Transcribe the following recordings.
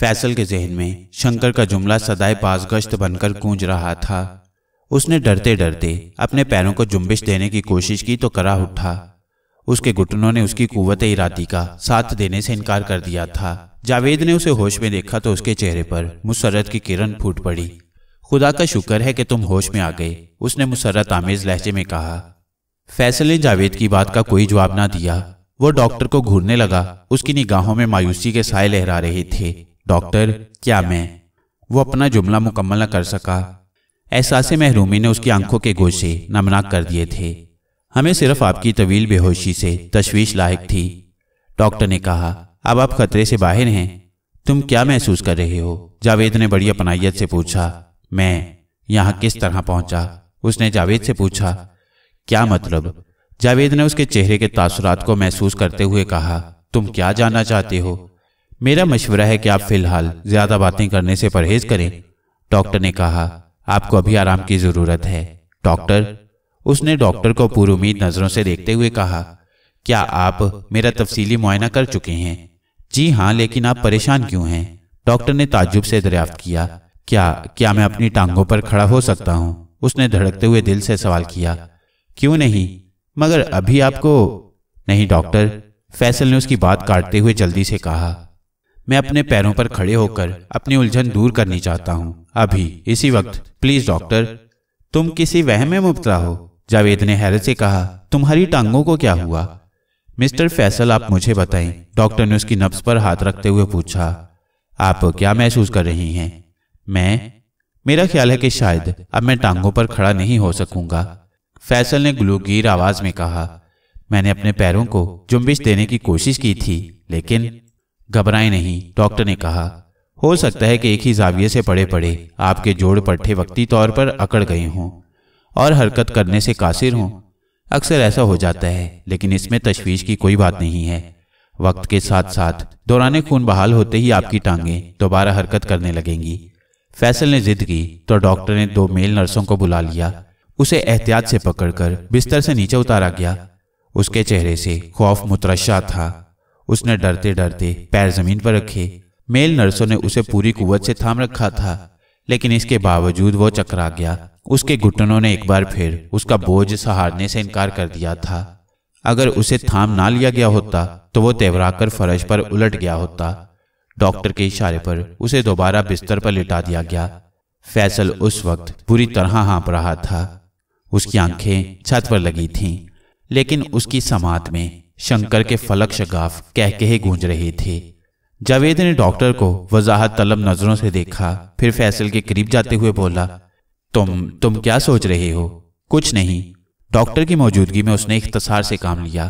फैसल के जहन में शंकर का जुमला सदाए बाजगश्त बनकर गूंज रहा था उसने डरते डरते अपने पैरों को जुम्बिश देने की कोशिश की तो करा उठा उसके घुटनों ने उसकी कुवत इरादी का साथ देने से इनकार कर दिया था जावेद ने उसे होश में देखा तो उसके चेहरे पर मुसरत की किरण फूट पड़ी खुदा का शुक्र है कि तुम होश में आ गए उसने मुसरत आमेज लहजे में कहा फैसल ने जावेद की बात का कोई जवाब ना दिया वो डॉक्टर को घूरने लगा उसकी निगाहों में मायूसी के साय लहरा रहे थे डॉक्टर क्या मैं वो अपना जुमला मुकम्मल न कर सका एहसास महरूमी ने उसकी आंखों के गोशे नमनाक कर दिए थे हमें सिर्फ आपकी तवील बेहोशी से तशवीश लायक थी डॉक्टर ने कहा अब आप खतरे से बाहर हैं तुम क्या महसूस कर रहे हो जावेद ने बड़ी अपनाइत से पूछा मैं यहाँ किस तरह पहुंचा उसने जावेद से पूछा क्या मतलब जावेद ने उसके चेहरे के तासुरात को महसूस करते हुए कहा तुम क्या जानना चाहते हो मेरा मशवरा है कि आप फिलहाल ज्यादा बातें करने से परहेज करें डॉक्टर ने कहा आपको अभी आराम की जरूरत है डॉक्टर उसने डॉक्टर को पूरी उम्मीद नजरों से देखते हुए कहा क्या आप मेरा तफसीली मुआयना कर चुके हैं जी हाँ लेकिन आप परेशान क्यों हैं डॉक्टर ने ताजुब से दरियाफ्त किया क्या क्या मैं अपनी टांगों पर खड़ा हो सकता हूँ उसने धड़कते हुए दिल से सवाल किया क्यों नहीं मगर अभी आपको नहीं डॉक्टर फैसल ने उसकी बात काटते हुए जल्दी से कहा मैं अपने पैरों पर खड़े होकर अपनी उलझन दूर करनी चाहता हूँ अभी इसी वक्त प्लीज डॉक्टर तुम किसी वह में मुबतला हो जावेद ने हैरत से कहा तुम्हारी टांगों को क्या हुआ मिस्टर फैसल आप मुझे बताएं डॉक्टर ने उसकी नब्स पर हाथ रखते हुए पूछा आप क्या महसूस कर रही हैं मैं मेरा ख्याल है कि शायद अब मैं टांगों पर खड़ा नहीं हो सकूंगा फैसल ने गुलूगीर आवाज में कहा मैंने अपने पैरों को जुम्बिश देने की कोशिश की थी लेकिन घबराए नहीं डॉक्टर ने कहा हो सकता है कि एक ही जाविये से पड़े पड़े आपके जोड़ पट्टे वक्ती तौर पर अकड़ गए हों और हरकत करने से कासिर हों अक्सर ऐसा हो जाता है लेकिन इसमें तशवीश की कोई बात नहीं है वक्त के साथ साथ दौरान खून बहाल होते ही आपकी टांगें दोबारा हरकत करने लगेंगी फैसल ने जिद की तो डॉक्टर ने दो मेल नर्सों को बुला लिया उसे एहतियात से पकड़कर बिस्तर से नीचे उतारा गया उसके चेहरे से खौफ मुतरशा था उसने डरते डरते पैर जमीन पर रखे मेल नर्सों ने उसे पूरी कुवत से थाम रखा था लेकिन इसके बावजूद वो चकरा गया उसके घुटनों ने एक बार फिर उसका बोझ सहारने से इनकार कर दिया था अगर उसे थाम ना लिया गया होता तो वो तेवराकर फर्श पर उलट गया होता डॉक्टर के इशारे पर उसे दोबारा बिस्तर पर लिटा दिया गया फैसल उस वक्त बुरी तरह हाँप रहा था उसकी आंखें छत पर लगी थीं, लेकिन उसकी समात में शंकर के फलक शगाफ ही गूंज रहे थे जावेद ने डॉक्टर को वजाहत तलब नजरों से देखा फिर फैसल के करीब जाते हुए बोला तुम तुम क्या सोच रहे हो कुछ नहीं डॉक्टर की मौजूदगी में उसने इख्तसार से काम लिया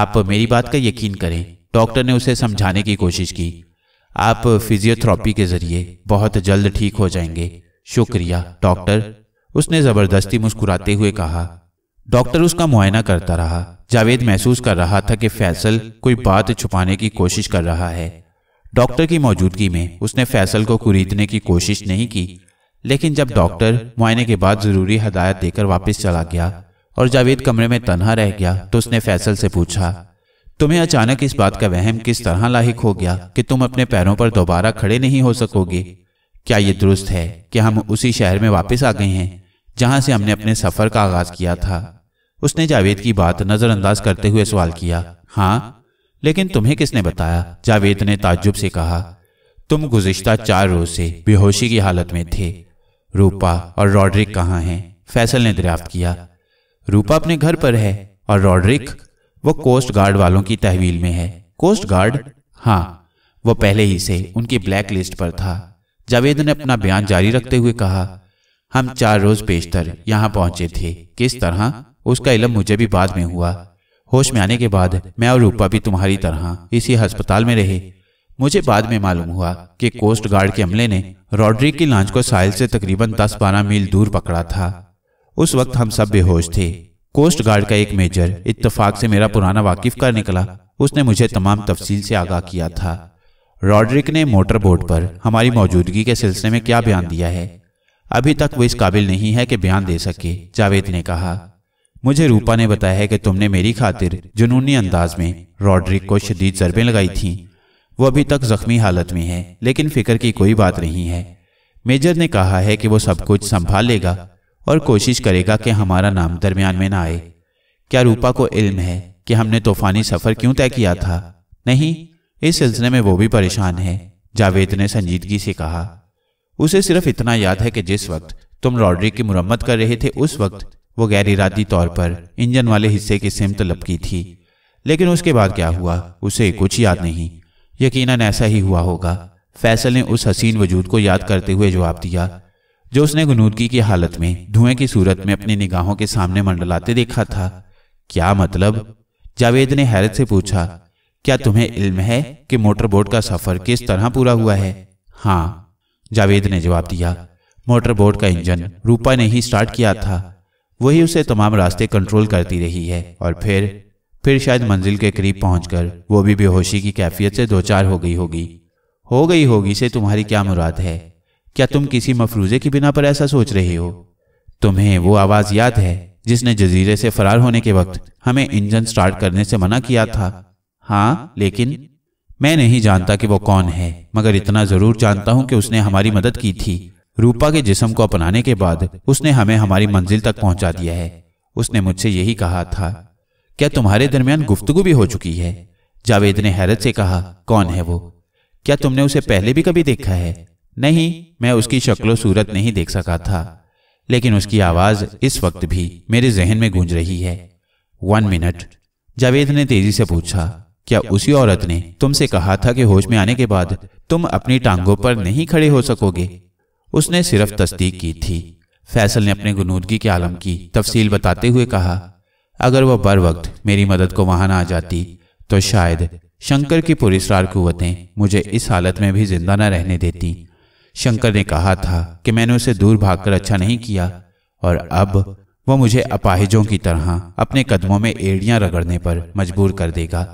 आप मेरी बात का यकीन करें डॉक्टर ने उसे समझाने की कोशिश की आप फिजियोथेरेपी के जरिए बहुत जल्द ठीक हो जाएंगे शुक्रिया डॉक्टर उसने ज़बरदस्ती मुस्कुराते हुए कहा डॉक्टर उसका मुआयना करता रहा जावेद महसूस कर रहा था कि फैसल कोई बात छुपाने की कोशिश कर रहा है डॉक्टर की मौजूदगी में उसने फैसल को कुरीदने की कोशिश नहीं की लेकिन जब डॉक्टर मुआयने के बाद ज़रूरी हदायत देकर वापस चला गया और जावेद कमरे में तनहा रह गया तो उसने फैसल से पूछा तुम्हें अचानक इस बात का वहम किस तरह लाइक हो गया कि तुम अपने पैरों पर दोबारा खड़े नहीं हो सकोगे क्या ये दुरुस्त है कि हम उसी शहर में वापस आ गए हैं जहाँ से हमने अपने सफ़र का आगाज़ किया था उसने जावेद की बात नजरअंदाज करते हुए सवाल किया हाँ लेकिन तुम्हें किसने बताया जावेद ने ताज्जुब से कहा तुम गुजश्ता चार रोज से बेहोशी की हालत में थे रूपा और रॉड्रिक कहाँ हैं फैसल ने दरियाफ्त किया रूपा अपने घर पर है और रॉड्रिक वो कोस्ट गार्ड वालों की तहवील में है कोस्ट गार्ड हाँ वो पहले ही से उनकी ब्लैक लिस्ट पर था जावेद ने अपना बयान जारी रखते हुए कहा हम चार रोज पेशतर यहाँ पहुंचे थे किस तरह उसका इलम मुझे भी बाद में हुआ होश में आने के बाद मैं और रूपा भी तुम्हारी तरह इसी अस्पताल में रहे मुझे बाद में मालूम हुआ कि कोस्ट गार्ड के अमले ने रॉड्रिक की लांच को साहिल से तकरीबन 10-12 मील दूर पकड़ा था उस वक्त हम सब बेहोश थे कोस्ट गार्ड का एक मेजर इत्तेफाक से मेरा पुराना वाकिफ कर निकला उसने मुझे तमाम तफसील से आगाह किया था रॉड्रिक ने मोटर बोर्ड पर हमारी मौजूदगी के सिलसिले में क्या बयान दिया है अभी तक वो इस काबिल नहीं है कि बयान दे सके जावेद ने कहा मुझे रूपा ने बताया है कि तुमने मेरी खातिर जुनूनी अंदाज में रॉड्रिक को शदीद जरबें लगाई थी वो अभी तक जख्मी हालत में है लेकिन फिक्र की कोई बात नहीं है मेजर ने कहा है कि वो सब कुछ संभाल लेगा और कोशिश करेगा कि हमारा नाम दरमियान में ना आए क्या रूपा को इल्म है कि हमने तूफानी सफ़र क्यों तय किया था नहीं इस सिलसिले में वो भी परेशान है जावेद ने संजीदगी से कहा उसे सिर्फ इतना याद है कि जिस वक्त तुम रॉड्रिक की मुरम्मत कर रहे थे उस वक्त वो गैर इरादी तौर पर इंजन वाले हिस्से की सिमत लपकी थी लेकिन उसके बाद क्या हुआ उसे कुछ याद नहीं यकीनन ऐसा ही हुआ होगा फैसल ने उस हसीन वजूद को याद करते हुए जवाब दिया जो उसने गनूदगी की हालत में धुएं की सूरत में अपनी निगाहों के सामने मंडलाते देखा था क्या मतलब जावेद ने हैरत से पूछा क्या तुम्हें इल्म है कि मोटरबोट का सफर किस तरह पूरा हुआ है हाँ जावेद ने जवाब दिया मोटरबोट का इंजन रूपा ने ही स्टार्ट किया था वही उसे तमाम रास्ते कंट्रोल करती रही है और फिर फिर शायद मंजिल के करीब पहुंचकर वो भी बेहोशी की कैफियत से दो चार हो गई होगी हो गई होगी से तुम्हारी क्या मुराद है क्या तुम किसी मफरूजे की बिना पर ऐसा सोच रहे हो तुम्हें वो आवाज़ याद है जिसने जजीरे से फरार होने के वक्त हमें इंजन स्टार्ट करने से मना किया था हाँ लेकिन मैं नहीं जानता कि वो कौन है मगर इतना ज़रूर जानता हूं कि उसने हमारी मदद की थी रूपा के जिसम को अपनाने के बाद उसने हमें हमारी मंजिल तक पहुंचा दिया है उसने मुझसे यही कहा था क्या तुम्हारे दरमियान गुफ्तगु भी हो चुकी है जावेद ने हैरत से कहा कौन है वो क्या तुमने उसे पहले भी कभी देखा है नहीं मैं उसकी शक्लो सूरत नहीं देख सका था लेकिन उसकी आवाज इस वक्त भी मेरे जहन में गूंज रही है वन मिनट जावेद ने तेजी से पूछा क्या उसी औरत ने तुमसे कहा था कि होश में आने के बाद तुम अपनी टांगों पर नहीं खड़े हो सकोगे उसने सिर्फ तस्दीक की थी फैसल ने अपने गुनूदगी के आलम की तफसील बताते हुए कहा अगर वह बर वक्त मेरी मदद को वहां ना आ जाती तो शायद शंकर की पुरस्कार कुतें मुझे इस हालत में भी जिंदा न रहने देती शंकर ने कहा था कि मैंने उसे दूर भागकर अच्छा नहीं किया और अब वह मुझे अपाहिजों की तरह अपने कदमों में एड़ियां रगड़ने पर मजबूर कर देगा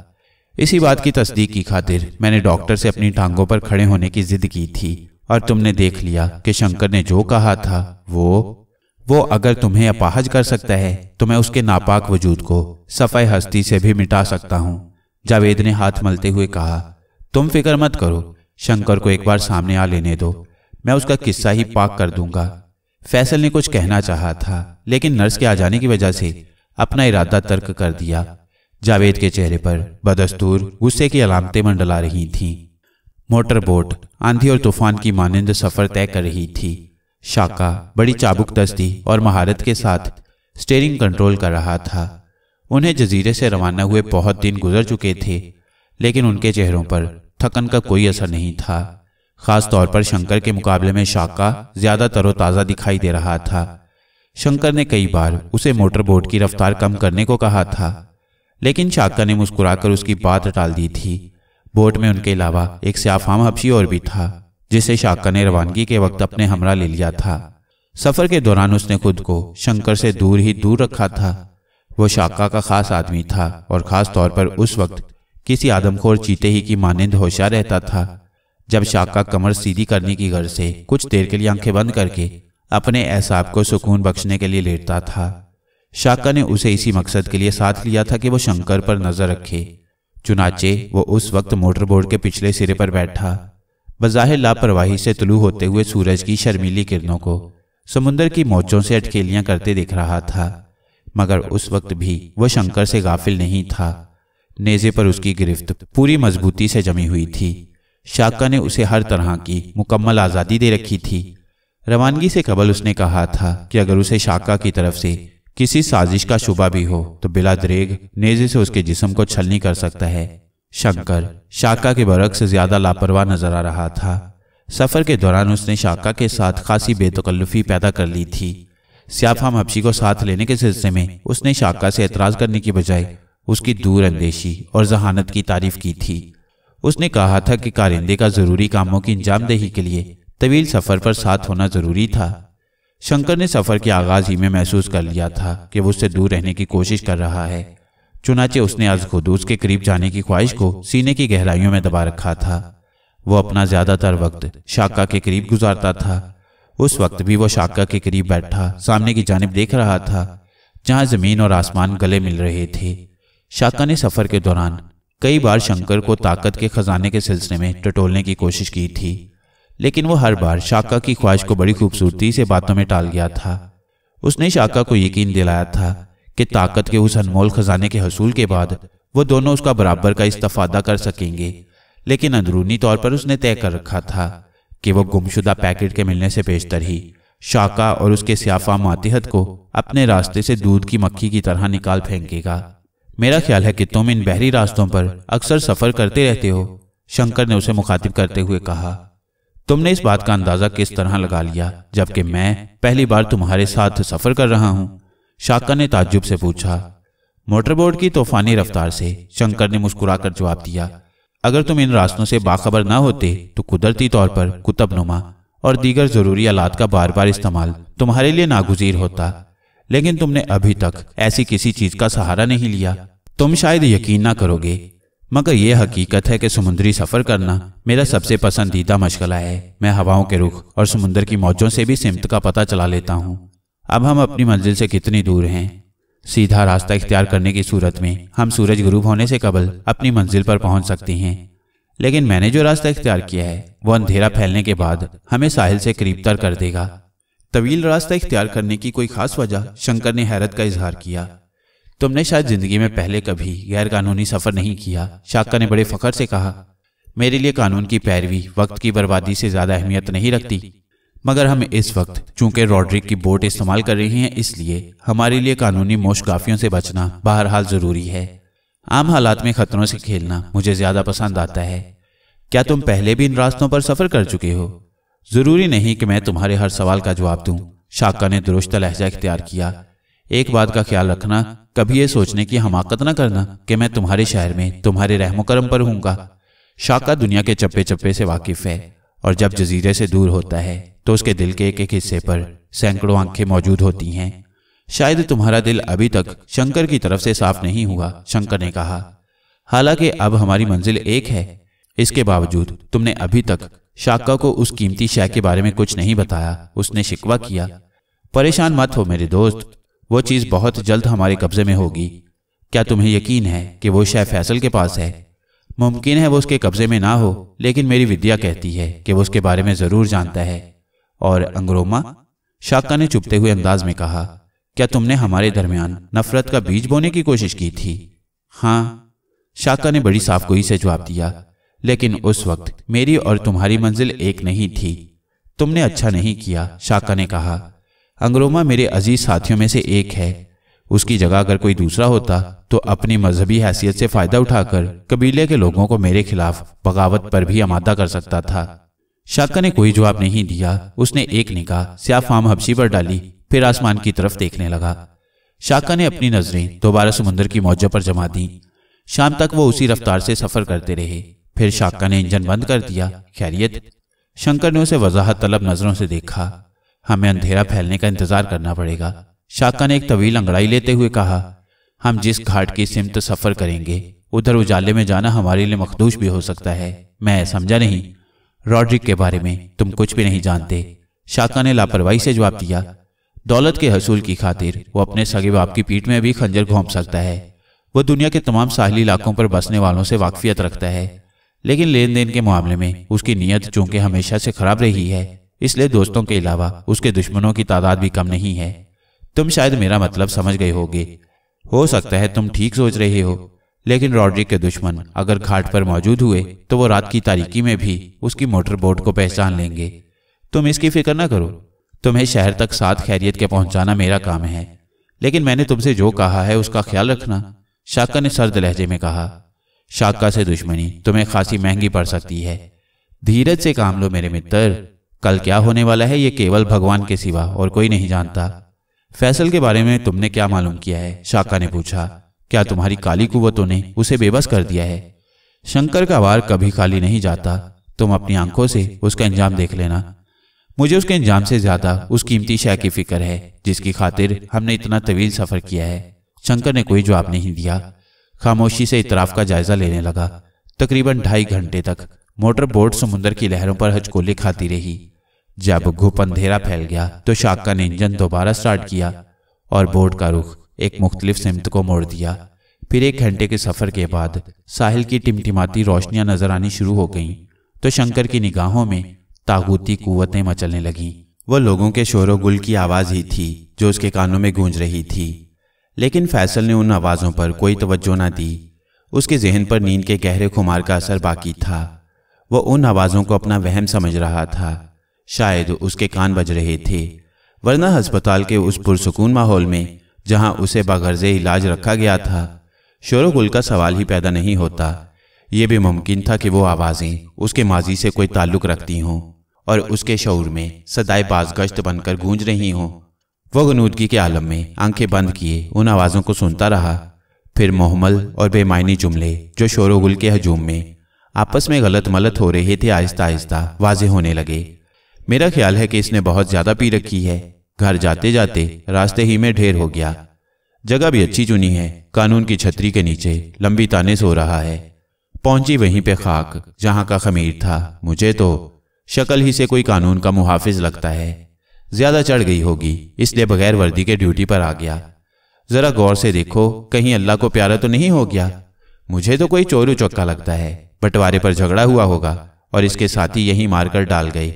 इसी बात की तस्दीक की खातिर मैंने डॉक्टर से अपनी टांगों पर खड़े होने की जिद की थी और तुमने देख लिया कि शंकर ने जो कहा था वो वो अगर तुम्हें अपाहज कर सकता है तो, तो मैं उसके नापाक वजूद को सफ़ाई हस्ती से भी मिटा सकता हूँ जावेद ने हाथ मलते हुए कहा तुम फिक्र मत करो शंकर को एक बार सामने आ लेने दो मैं उसका किस्सा ही पाक कर दूंगा फैसल ने कुछ कहना चाहा था लेकिन नर्स के आ जाने की वजह से अपना इरादा तर्क कर दिया जावेद के चेहरे पर बदस्तूर गुस्से की अलामतें मंडला रही थीं मोटर बोट आंधी और तूफान की मानंद सफर तय कर रही थी शाका बड़ी चाबुक दस्ती और महारत के साथ स्टेयरिंग कंट्रोल कर रहा था उन्हें जजीरे से रवाना हुए बहुत दिन गुजर चुके थे लेकिन उनके चेहरों पर थकन का कोई असर नहीं था खास तौर पर शंकर के मुकाबले में शाका ज्यादा तरोताज़ा दिखाई दे रहा था शंकर ने कई बार उसे मोटर बोट की रफ्तार कम करने को कहा था लेकिन शाका ने मुस्कुराकर उसकी बात टाल दी थी बोट में उनके अलावा एक स्याफाम हबशी और भी था जिसे शाका ने रवानगी के वक्त अपने हमरा ले लिया था सफर के दौरान उसने खुद को शंकर से दूर ही दूर रखा था वो शाका का खास आदमी था और खास तौर पर उस वक्त किसी आदमखोर चीते ही की मानंद होशा रहता था जब शाका कमर सीधी करने की गर्ज से कुछ देर के लिए आंखें बंद करके अपने एहसाब को सुकून बख्शने के लिए लेटता था शाका ने उसे इसी मकसद के लिए साथ लिया था कि वो शंकर पर नजर रखे चुनाचे वो उस वक्त मोटरबोर्ड के पिछले सिरे पर बैठा बज़ाहिर लापरवाही से तुलू होते हुए सूरज की शर्मीली किरणों को समुंदर की मोचों से अटकेलियां करते दिख रहा था मगर उस वक्त भी वह शंकर से गाफिल नहीं था नेजे पर उसकी गिरफ्त पूरी मजबूती से जमी हुई थी शाका ने उसे हर तरह की मुकम्मल आज़ादी दे रखी थी रवानगी से कबल उसने कहा था कि अगर उसे शाका की तरफ से किसी साजिश का शुबा भी हो तो बिला दरेग नेजे से उसके जिसम को छलनी कर सकता है शंकर शाका के बरक से ज्यादा लापरवाह नजर आ रहा था सफर के दौरान उसने शाका के साथ खासी बेतकल्लुफी पैदा कर ली थी सियाफाम मपशी को साथ लेने के सिलसिले में उसने शाका से एतराज करने की बजाय उसकी दूर अंदेशी और जहानत की तारीफ की थी उसने कहा था कि कारिंदे का जरूरी कामों की अंजामदेही के लिए तवील सफर पर साथ होना जरूरी था शंकर ने सफर के आगाज ही में महसूस कर लिया था कि वो उससे दूर रहने की कोशिश कर रहा है चुनाचे उसने अजखुदूस के करीब जाने की ख्वाहिश को सीने की गहराइयों में दबा रखा था वो अपना ज्यादातर वक्त शाका के करीब गुजारता था उस वक्त भी वो शाका के करीब बैठा सामने की जानब देख रहा था जहाँ जमीन और आसमान गले मिल रहे थे शाका ने सफर के दौरान कई बार शंकर को ताकत के खजाने के सिलसिले में टटोलने की कोशिश की थी लेकिन वो हर बार शाका की ख्वाहिश को बड़ी खूबसूरती से बातों में टाल गया था उसने शाका को यकीन दिलाया था कि ताकत के उस अनमोल खजाने के हसूल के बाद वो दोनों उसका बराबर का इस्तफादा कर सकेंगे लेकिन अंदरूनी तौर पर उसने तय कर रखा था कि वो गुमशुदा पैकेट के मिलने से पेशतर ही शाका और उसके सियाफा मातिहत को अपने रास्ते से दूध की मक्खी की तरह निकाल फेंकेगा मेरा ख्याल है कि तुम इन बहरी रास्तों पर अक्सर सफर करते रहते हो शंकर ने उसे मुखातिब करते हुए कहा तुमने इस बात का अंदाजा किस तरह लगा लिया जबकि मैं पहली बार तुम्हारे साथ सफर कर रहा हूं शाका ने ताज्जुब से पूछा मोटरबोर्ड की तूफानी रफ्तार से शंकर ने मुस्कुराकर जवाब दिया अगर तुम इन रास्तों से बाखबर ना होते तो कुदरती तौर पर कुतबनुमा और दीगर जरूरी आलात का बार बार इस्तेमाल तुम्हारे लिए नागुजीर होता लेकिन तुमने अभी तक ऐसी किसी चीज का सहारा नहीं लिया तुम शायद यकीन ना करोगे मगर यह हकीकत है कि समुद्री सफ़र करना मेरा सबसे पसंदीदा मशगला है मैं हवाओं के रुख और समुद्र की मौजों से भी सिमत का पता चला लेता हूँ अब हम अपनी मंजिल से कितनी दूर हैं सीधा रास्ता इख्तियार करने की सूरत में हम सूरज गुरूब होने से कबल अपनी मंजिल पर पहुँच सकती हैं लेकिन मैंने जो रास्ता इख्तियार किया है वो अंधेरा फैलने के बाद हमें साहिल से करीब तर कर देगा तवील रास्ता इख्तियार करने की कोई खास वजह शंकर ने हैरत का इजहार किया तुमने शायद जिंदगी में पहले कभी गैर कानूनी सफर नहीं किया शाक्का ने बड़े फखर से कहा मेरे लिए कानून की पैरवी वक्त की बर्बादी से ज्यादा अहमियत नहीं रखती मगर हम इस वक्त चूंकि रॉड्रिक की बोट इस्तेमाल कर रही हैं इसलिए हमारे लिए कानूनी मोशकाफियों से बचना बहरहाल जरूरी है आम हालात में खतरों से खेलना मुझे ज्यादा पसंद आता है क्या तुम पहले भी इन रास्तों पर सफर कर चुके हो जरूरी नहीं कि मैं तुम्हारे हर सवाल का जवाब दूं शाका ने दुरुस्त लहजा इख्तियार किया एक बात का ख्याल रखना कभी ये सोचने की हमाकत न करना कि मैं तुम्हारे शहर में तुम्हारे रहमोक्रम पर हूँगा शाका दुनिया के चप्पे चप्पे से वाकिफ है और जब जजीरे से दूर होता है तो उसके दिल के एक एक हिस्से पर सैकड़ों आंखें मौजूद होती हैं शायद तुम्हारा दिल अभी तक शंकर की तरफ से साफ नहीं हुआ शंकर ने कहा हालांकि अब हमारी मंजिल एक है इसके बावजूद तुमने अभी तक शाका को उस कीमती शय के बारे में कुछ नहीं बताया उसने शिकवा किया परेशान मत हो मेरे दोस्त वो चीज़ बहुत जल्द हमारे कब्जे में होगी क्या तुम्हें यकीन है कि वो शाह फैसल के पास है मुमकिन है वो उसके कब्जे में ना हो लेकिन मेरी विद्या कहती है कि वो उसके बारे में ज़रूर जानता है और अंग्रोमा शाका ने चुपते हुए अंदाज में कहा क्या तुमने हमारे दरमियान नफरत का बीज बोने की कोशिश की थी हाँ शाका ने बड़ी साफगोई से जवाब दिया लेकिन उस वक्त मेरी और तुम्हारी मंजिल एक नहीं थी तुमने अच्छा नहीं किया शाका ने कहा अंग्रोमा मेरे अजीज साथियों में से एक है उसकी जगह अगर कोई दूसरा होता तो अपनी मजहबी हैसियत से फायदा उठाकर कबीले के लोगों को मेरे खिलाफ बगावत पर भी आमादा कर सकता था शाका ने कोई जवाब नहीं दिया उसने एक निकाह स्याफ फार्म हबशी पर डाली फिर आसमान की तरफ देखने लगा शाका ने अपनी नजरें दोबारा समुंदर की मौजा पर जमा दी शाम तक वो उसी रफ्तार से सफर करते रहे फिर शाका ने इंजन बंद कर दिया खैरियत शंकर ने उसे वजाहत तलब नजरों से देखा हमें अंधेरा फैलने का इंतजार करना पड़ेगा शाका ने एक तवील अंगड़ाई लेते हुए कहा हम जिस घाट की सिमत सफर करेंगे उधर उजाले में जाना हमारे लिए मखदूश भी हो सकता है मैं समझा नहीं रॉड्रिक के बारे में तुम कुछ भी नहीं जानते शाका ने लापरवाही से जवाब दिया दौलत के हसूल की खातिर वो अपने सगे बाप की पीठ में भी खंजर घोंप सकता है वो दुनिया के तमाम साहली इलाकों पर बसने वालों से वाकफियत रखता है लेकिन लेन देन के मामले में उसकी नीयत चूंकि हमेशा से खराब रही है इसलिए दोस्तों के अलावा उसके दुश्मनों की तादाद भी कम नहीं है तुम शायद मेरा मतलब समझ गए होगे हो सकता है तुम ठीक सोच रहे हो लेकिन रॉड्रिक के दुश्मन अगर घाट पर मौजूद हुए तो वो रात की तारीकी में भी उसकी मोटर बोट को पहचान लेंगे तुम इसकी फिक्र ना करो तुम्हें शहर तक साथ खैरियत के पहुंचाना मेरा काम है लेकिन मैंने तुमसे जो कहा है उसका ख्याल रखना शाका ने सर्द लहजे में कहा शाका से दुश्मनी तुम्हें खासी महंगी पड़ सकती है धीरज से काम लो मेरे मित्र कल क्या होने वाला है ये केवल भगवान के सिवा और कोई नहीं जानता फैसल के बारे में तुमने क्या मालूम किया है शाका ने पूछा क्या तुम्हारी काली कुवतों ने उसे बेबस कर दिया है शंकर का वार कभी खाली नहीं जाता तुम अपनी आंखों से उसका इंजाम देख लेना मुझे उसके इंजाम से ज्यादा उस कीमती शय की फिक्र है जिसकी खातिर हमने इतना तवील सफर किया है शंकर ने कोई जवाब नहीं दिया खामोशी से इतराफ का जायजा लेने लगा तकरीबन ढाई घंटे तक मोटर बोट समुंदर की लहरों पर हचकोले खाती रही जब घुप अंधेरा फैल गया तो शाका ने इंजन दोबारा स्टार्ट किया और बोट का रुख एक मुख्तलिफ सिमत को मोड़ दिया फिर एक घंटे के सफ़र के बाद साहिल की टिमटिमाती रोशनियां नजर आनी शुरू हो गईं तो शंकर की निगाहों में तागूती कुवतें मचलने लगीं वह लोगों के शोर गुल की आवाज़ ही थी जो उसके कानों में गूंज रही थी लेकिन फैसल ने उन आवाज़ों पर कोई तवज्जो ना दी उसके जहन पर नींद के गहरे खुमार का असर बाकी था वह उन आवाज़ों को अपना वहम समझ रहा था शायद उसके कान बज रहे थे वरना अस्पताल के उस पुरसकून माहौल में जहां उसे बागर्जे इलाज रखा गया था शोरगुल का सवाल ही पैदा नहीं होता यह भी मुमकिन था कि वो आवाज़ें उसके माजी से कोई ताल्लुक रखती हों और उसके शौर में सदाए बाजगश्त बनकर गूंज रही हों वह गनूदगी के आलम में आंखें बंद किए उन आवाज़ों को सुनता रहा फिर मोहमल और बेमायनी जुमले जो शोरगुल के हजूम में आपस में गलत मलत हो रहे थे आहिस्ता आहिस्ता वाजे होने लगे मेरा ख्याल है कि इसने बहुत ज्यादा पी रखी है घर जाते जाते रास्ते ही में ढेर हो गया जगह भी अच्छी चुनी है कानून की छतरी के नीचे लंबी ताने सो रहा है पहुंची वहीं पे खाक जहां का खमीर था मुझे तो शक्ल ही से कोई कानून का मुहाफिज लगता है ज्यादा चढ़ गई होगी इसलिए बगैर वर्दी के ड्यूटी पर आ गया जरा गौर से देखो कहीं अल्लाह को प्यारा तो नहीं हो गया मुझे तो कोई चोरू चौका लगता है बंटवारे पर झगड़ा हुआ होगा और इसके साथी यही मारकर डाल गए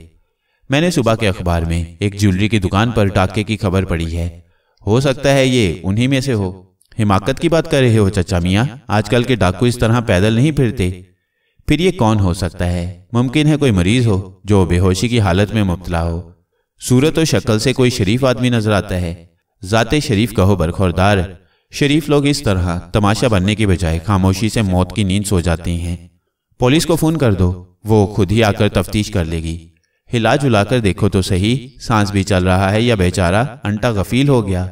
मैंने सुबह के अखबार में एक ज्वेलरी की दुकान पर डाके की खबर पड़ी है हो सकता है ये उन्हीं में से हो हिमाकत की बात कर रहे हो चचा मियाँ आजकल के डाकू इस तरह पैदल नहीं फिरते फिर ये कौन हो सकता है मुमकिन है कोई मरीज हो जो बेहोशी की हालत में मुबतला हो सूरत और शक्ल से कोई शरीफ आदमी नजर आता है जाते शरीफ कहो बरखौरदार शरीफ लोग इस तरह तमाशा बनने की बजाय खामोशी से मौत की नींद सो जाती हैं पुलिस को फोन कर दो वो खुद ही आकर तफ्तीश कर लेगी हिला जुलाकर देखो तो सही सांस भी चल रहा है या बेचारा अंटा गफील हो गया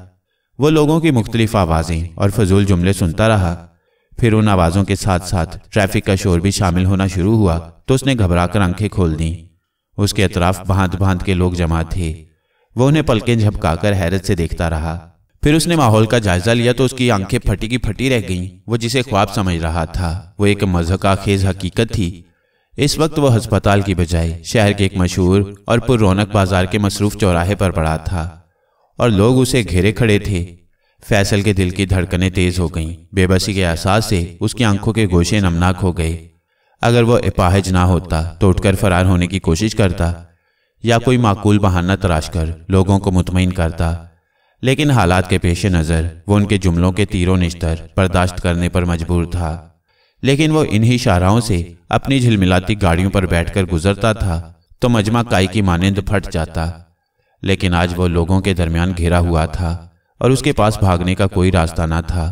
वो लोगों की मुख्तलिफ आवाज़ें और फजूल जुमले सुनता रहा फिर उन आवाज़ों के साथ साथ ट्रैफिक का शोर भी शामिल होना शुरू हुआ तो उसने घबराकर आंखें खोल दी उसके अतराफ भांत भांत के लोग जमा थे वो उन्हें पलकें झपकाकर हैरत से देखता रहा फिर उसने माहौल का जायजा लिया तो उसकी आंखें फटी की फटी रह गईं वो जिसे ख्वाब समझ रहा था वो एक मजहका खेज हकीकत थी इस वक्त वह अस्पताल की बजाय शहर के एक मशहूर और पुर रौनक बाजार के मसरूफ चौराहे पर पड़ा था और लोग उसे घेरे खड़े थे फैसल के दिल की धड़कनें तेज हो गईं बेबसी के एहसास से उसकी आंखों के गोशे नमनाक हो गए अगर वह अपाहज ना होता तो उठकर फरार होने की कोशिश करता या कोई माकूल बहाना तराश कर लोगों को मुतमिन करता लेकिन हालात के पेश नज़र वो उनके जुमलों के तीरों निश्तर बर्दाश्त करने पर मजबूर था लेकिन वो इन्हीं शाहराहों से अपनी झिलमिलाती गाड़ियों पर बैठकर गुजरता था तो मजमा काई की मानंद फट जाता लेकिन आज वो लोगों के दरमियान घिरा हुआ था और उसके पास भागने का कोई रास्ता ना था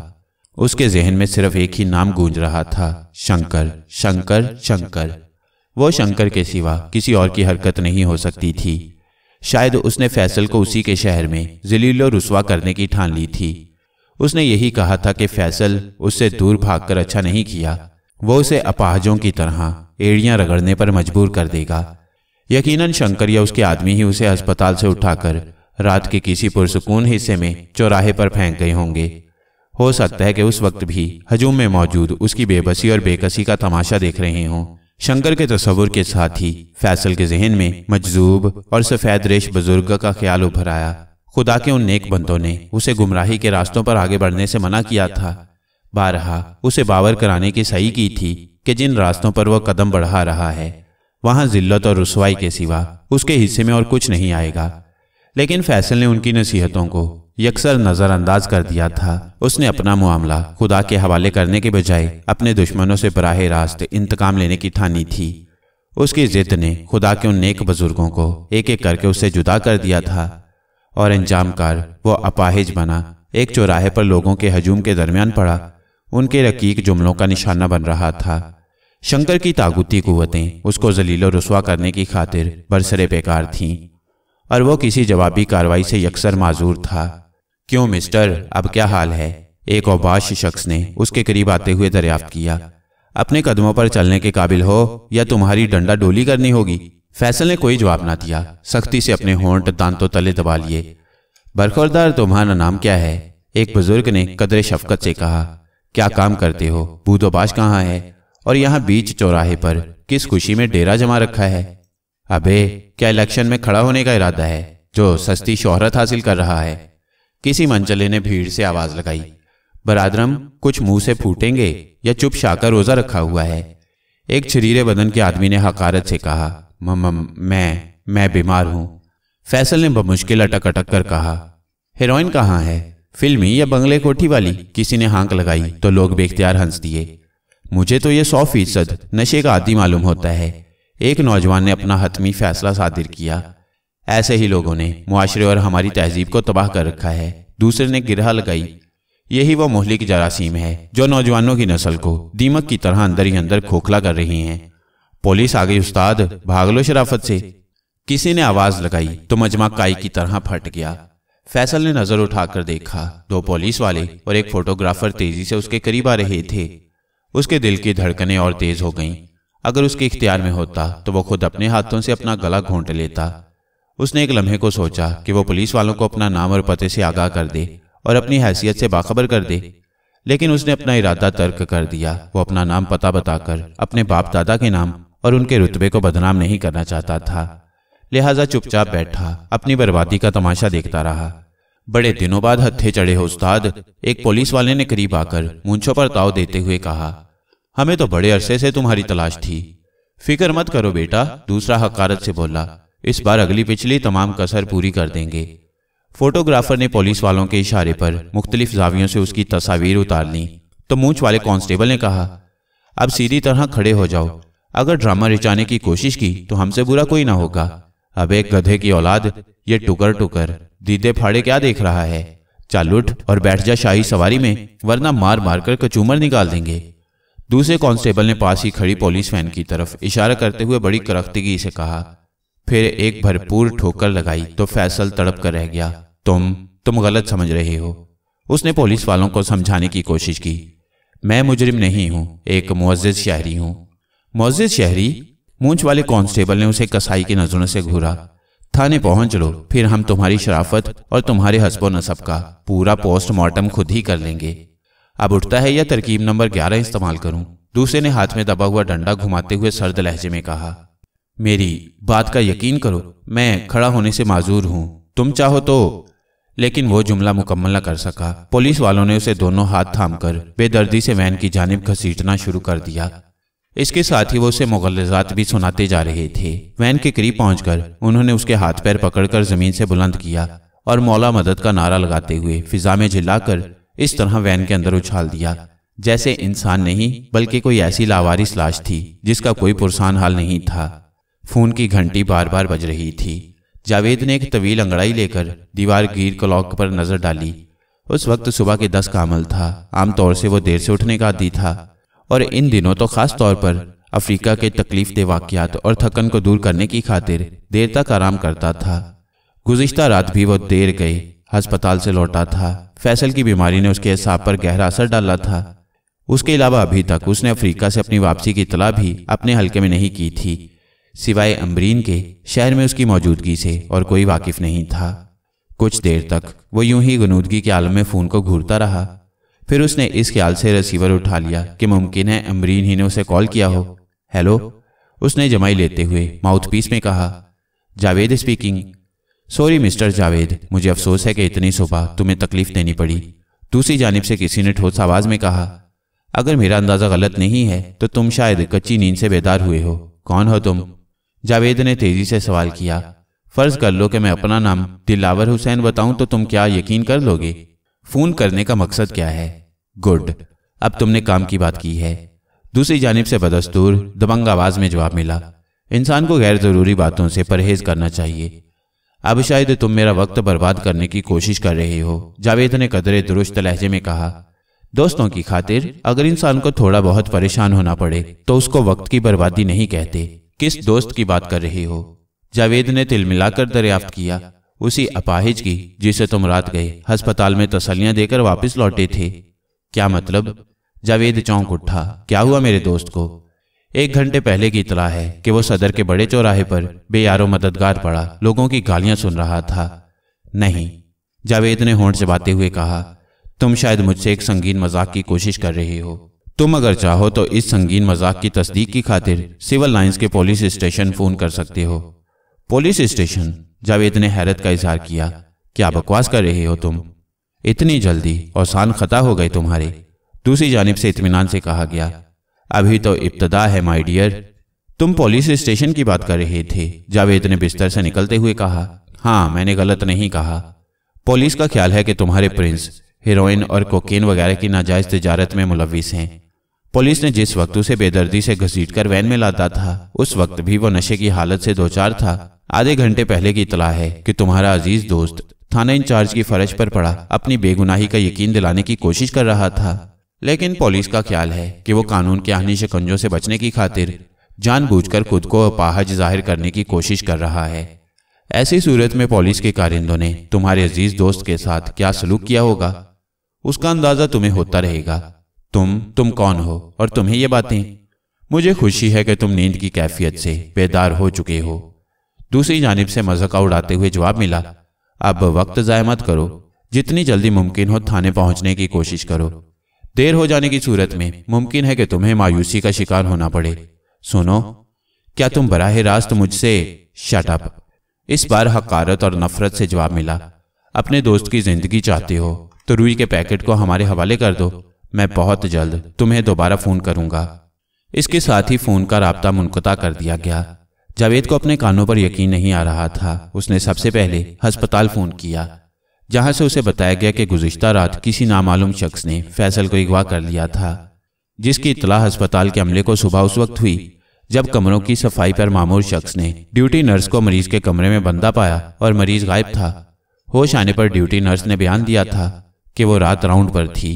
उसके जहन में सिर्फ एक ही नाम गूंज रहा था शंकर शंकर शंकर वो शंकर के सिवा किसी और की हरकत नहीं हो सकती थी शायद उसने फैसल को उसी के शहर में जलीलो रुसवा करने की ठान ली थी उसने यही कहा था कि फैसल उससे दूर भागकर अच्छा नहीं किया वो उसे अपाहजों की तरह एड़ियां रगड़ने पर मजबूर कर देगा यकीनन शंकर या उसके आदमी ही उसे अस्पताल से उठाकर रात के किसी पुरसकून हिस्से में चौराहे पर फेंक गए होंगे हो सकता है कि उस वक्त भी हजूम में मौजूद उसकी बेबसी और बेकसी का तमाशा देख रहे हों शंकर के तस्वुर के साथ ही फैसल के जहन में मजजूब और सफ़ेद रेश बुजुर्ग का ख्याल उभर आया खुदा के उन नेक बंदों ने उसे गुमराही के रास्तों पर आगे बढ़ने से मना किया था बारहा उसे बावर कराने की सही की थी कि जिन रास्तों पर वह कदम बढ़ा रहा है वहां जिल्लत और रसवाई के सिवा उसके हिस्से में और कुछ नहीं आएगा लेकिन फैसल ने उनकी नसीहतों को यकसर नज़रअंदाज कर दिया था उसने अपना मामला खुदा के हवाले करने के बजाय अपने दुश्मनों से बराह रास्त इंतकाम लेने की ठानी थी उसकी जिद ने खुदा के उन नेक बुजुर्गों को एक एक करके उससे जुदा कर दिया था और अंजामकार वो अपाहिज बना एक चौराहे पर लोगों के हजूम के दरमियान पड़ा उनके रकीक जुमलों का निशाना बन रहा था शंकर की तागुती कुतें उसको जलीलो रसुआ करने की खातिर बरसरे बेकार थीं और वो किसी जवाबी कार्रवाई से यकसर माजूर था क्यों मिस्टर अब क्या हाल है एक औबाश शख्स ने उसके करीब आते हुए दरियाफ्त किया अपने कदमों पर चलने के काबिल हो या तुम्हारी डंडा डोली करनी होगी फैसल ने कोई जवाब ना दिया सख्ती से अपने होंठ दांतों तले दबा लिए बरखरदार तुम्हारा नाम क्या है एक बुजुर्ग ने कदरे शफकत से कहा क्या काम करते हो बूदोबाश कहाँ है और यहाँ बीच चौराहे पर किस खुशी में डेरा जमा रखा है अबे क्या इलेक्शन में खड़ा होने का इरादा है जो सस्ती शोहरत हासिल कर रहा है किसी मंचले ने भीड़ से आवाज लगाई बरादरम कुछ मुंह से फूटेंगे या चुप शाकर रोजा रखा हुआ है एक शरीर बदन के आदमी ने हकारत से कहा मैं मैं बीमार हूँ फैसल ने बमुश्किल अटक अटक कर कहा हेरोइन कहाँ है फिल्मी या बंगले कोठी वाली किसी ने हाँक लगाई तो लोग बेख्तियार हंस दिए मुझे तो ये सौ फीसद नशे का आदि मालूम होता है एक नौजवान ने अपना हतमी फैसला सादिर किया ऐसे ही लोगों ने मुआरे और हमारी तहजीब को तबाह कर रखा है दूसरे ने गिरह लगाई यही वो मोहलिक जरासीम है जो नौजवानों की नस्ल को दीमक की तरह अंदर ही अंदर खोखला कर रही हैं पुलिस आ गई उस्ताद भाग लो शराफत से किसी ने आवाज लगाई तो मजमा काई की तरह फट गया फैसल ने नजर उठाकर देखा दो पुलिस वाले और एक फोटोग्राफर तेजी से उसके करीब आ रहे थे उसके दिल की धड़कनें और तेज हो गईं। अगर उसके इख्तियार में होता तो वो खुद अपने हाथों से अपना गला घोंट लेता उसने एक लम्हे को सोचा कि वो पुलिस वालों को अपना नाम और पते से आगाह कर दे और अपनी हैसियत से बाखबर कर दे लेकिन उसने अपना इरादा तर्क कर दिया वो अपना नाम पता बताकर अपने बाप दादा के नाम और उनके रुतबे को बदनाम नहीं करना चाहता था लिहाजा चुपचाप बैठा अपनी बर्बादी का तमाशा देखता रहा बड़े दिनों बाद हत्थे चढ़े हो उस्ताद एक पुलिस वाले ने करीब आकर मुंछों पर ताव देते हुए कहा हमें तो बड़े अरसे से तुम्हारी तलाश थी फिक्र मत करो बेटा दूसरा हकारत से बोला इस बार अगली पिछली तमाम कसर पूरी कर देंगे फोटोग्राफर ने पुलिस वालों के इशारे पर मुख्तलिफ जावियों से उसकी तस्वीर उतार ली तो मूछ वाले कांस्टेबल ने कहा अब सीधी तरह खड़े हो जाओ अगर ड्रामा रिचाने की कोशिश की तो हमसे बुरा कोई ना होगा अब एक गधे की औलाद ये टुकर टुकर दीदे फाड़े क्या देख रहा है चल उठ और बैठ जा शाही सवारी में वरना मार मार कर कचूमर निकाल देंगे दूसरे कांस्टेबल ने पास ही खड़ी पुलिस वैन की तरफ इशारा करते हुए बड़ी करख्तगी से कहा फिर एक भरपूर ठोकर लगाई तो फैसल तड़प कर रह गया तुम तुम गलत समझ रहे हो उसने पुलिस वालों को समझाने की कोशिश की मैं मुजरिम नहीं हूँ एक मुआज शहरी हूँ मोजे शहरी मूंछ वाले कांस्टेबल ने उसे कसाई की नजरों से घूरा थाने पहुंच लो फिर हम तुम्हारी शराफत और तुम्हारे हसबो नसब का पूरा पोस्टमार्टम खुद ही कर लेंगे अब उठता है या तरकीब नंबर ग्यारह इस्तेमाल करूं दूसरे ने हाथ में दबा हुआ डंडा घुमाते हुए सर्द लहजे में कहा मेरी बात का यकीन करो मैं खड़ा होने से माजूर हूं तुम चाहो तो लेकिन वो जुमला मुकम्मल न कर सका पुलिस वालों ने उसे दोनों हाथ थामकर बेदर्दी से वैन की जानब घसीटना शुरू कर दिया इसके साथ ही वो उसे मुगलजात भी सुनाते जा रहे थे वैन के करीब पहुंचकर उन्होंने उसके हाथ पैर पकड़कर जमीन से बुलंद किया और मौला मदद का नारा लगाते हुए फिजा में झिल्लाकर इस तरह वैन के अंदर उछाल दिया जैसे इंसान नहीं बल्कि कोई ऐसी लावारिस लाश थी जिसका कोई पुरसान हाल नहीं था फोन की घंटी बार बार बज रही थी जावेद ने एक तवील अंगड़ाई लेकर दीवार गिर क्लॉक पर नजर डाली उस वक्त सुबह के दस का अमल था आमतौर से वो देर से उठने का आदि था और इन दिनों तो खास तौर पर अफ्रीका के तकलीफ दे वाकियात और थकन को दूर करने की खातिर देर तक आराम करता था गुजशत रात भी वो देर गई अस्पताल से लौटा था फैसल की बीमारी ने उसके हिसाब पर गहरा असर डाला था उसके अलावा अभी तक उसने अफ्रीका से अपनी वापसी की इतला भी अपने हल्के में नहीं की थी सिवाय अमरीन के शहर में उसकी मौजूदगी से और कोई वाकिफ नहीं था कुछ देर तक वो यूं ही गनूदगी के आलम में फ़ोन को घूरता रहा फिर उसने इस ख्याल से रिसीवर उठा लिया कि मुमकिन है अमरीन ही ने उसे कॉल किया हो हेलो उसने जमाई लेते हुए माउथपीस में कहा Javed speaking sorry mister Javed मुझे अफसोस है कि इतनी सुबह तुम्हें तकलीफ देनी पड़ी दूसरी जानब से किसी ने ठोस आवाज़ में कहा अगर मेरा अंदाज़ा गलत नहीं है तो तुम शायद कच्ची नींद से बेदार हुए हो कौन हो तुम जावेद ने तेज़ी से सवाल किया फ़र्ज़ कर लो कि मैं अपना नाम दिलावर हुसैन बताऊं तो तुम क्या यकीन कर लोगे फ़ोन करने का मकसद क्या है गुड अब तुमने काम की बात की है दूसरी जानब से बदस्तूर दबंग आवाज़ में जवाब मिला इंसान को गैर ज़रूरी बातों से परहेज करना चाहिए अब शायद तुम मेरा वक्त बर्बाद करने की कोशिश कर रहे हो जावेद ने कदरे दुरुस्त लहजे में कहा दोस्तों की खातिर अगर इंसान को थोड़ा बहुत परेशान होना पड़े तो उसको वक्त की बर्बादी नहीं कहते किस दोस्त की बात कर रहे हो जावेद ने तिल मिलाकर दरियाफ्त किया उसी अपाहिज की जिसे तुम रात गए अस्पताल में तसलियां देकर वापस लौटे थे क्या मतलब जावेद चौंक उठा क्या हुआ मेरे दोस्त को एक घंटे पहले की इतला है कि वो सदर के बड़े चौराहे पर बेयारो मददगार पड़ा लोगों की गालियां सुन रहा था नहीं जावेद ने होंठ बातें हुए कहा तुम शायद मुझसे एक संगीन मजाक की कोशिश कर रहे हो तुम अगर चाहो तो इस संगीन मजाक की तस्दीक की खातिर सिविल लाइंस के पुलिस स्टेशन फोन कर सकते हो पुलिस स्टेशन जावेद ने हैरत का इजहार किया क्या बकवास कर रहे हो तुम इतनी जल्दी और शान खता हो गए तुम्हारे दूसरी जानब से इतमान से कहा गया अभी तो इब्तदा है माई डियर तुम पुलिस स्टेशन की बात कर रहे थे जावेद ने बिस्तर से निकलते हुए कहा हाँ मैंने गलत नहीं कहा पुलिस का ख्याल है कि तुम्हारे प्रिंस हीरोइन और कोकीन वगैरह की नाजायज तजारत में मुलविस हैं पुलिस ने जिस वक्त उसे बेदर्दी से घसीट कर वैन में लाता था उस वक्त भी वो नशे की हालत से दो चार था आधे घंटे पहले की इतला है कि तुम्हारा अजीज दोस्त थाना इंचार्ज की फर्ज पर पड़ा अपनी बेगुनाही का यकीन दिलाने की कोशिश कर रहा था लेकिन पुलिस का ख्याल है कि वो कानून के आहनी शिकंजों से बचने की खातिर जानबूझकर खुद को अपाहज जाहिर करने की कोशिश कर रहा है ऐसी सूरत में पुलिस के कारिंदों ने तुम्हारे अजीज दोस्त के साथ क्या सलूक किया होगा उसका अंदाजा तुम्हें होता रहेगा तुम तुम कौन हो और तुम्हें ये बातें मुझे खुशी है कि तुम नींद की कैफियत से बेदार हो चुके हो दूसरी जानब से मजका उड़ाते हुए जवाब मिला अब वक्त मत करो जितनी जल्दी मुमकिन हो थाने पहुंचने की कोशिश करो देर हो जाने की सूरत में मुमकिन है कि तुम्हें मायूसी का शिकार होना पड़े सुनो क्या तुम बराह रास्त मुझसे शटअप इस बार हकारत और नफरत से जवाब मिला अपने दोस्त की जिंदगी चाहते हो तो रुई के पैकेट को हमारे हवाले कर दो मैं बहुत जल्द तुम्हें दोबारा फ़ोन करूंगा इसके साथ ही फ़ोन का रबता मुनकता कर दिया गया जावेद को अपने कानों पर यकीन नहीं आ रहा था उसने सबसे पहले अस्पताल फ़ोन किया जहां से उसे बताया गया कि गुजशत रात किसी नामालूम शख्स ने फैसल को अगवा कर लिया था जिसकी इतला अस्पताल के अमले को सुबह उस वक्त हुई जब कमरों की सफाई पर मामूर शख्स ने ड्यूटी नर्स को मरीज के कमरे में बंदा पाया और मरीज गायब था होश आने पर ड्यूटी नर्स ने बयान दिया था कि वो रात राउंड पर थी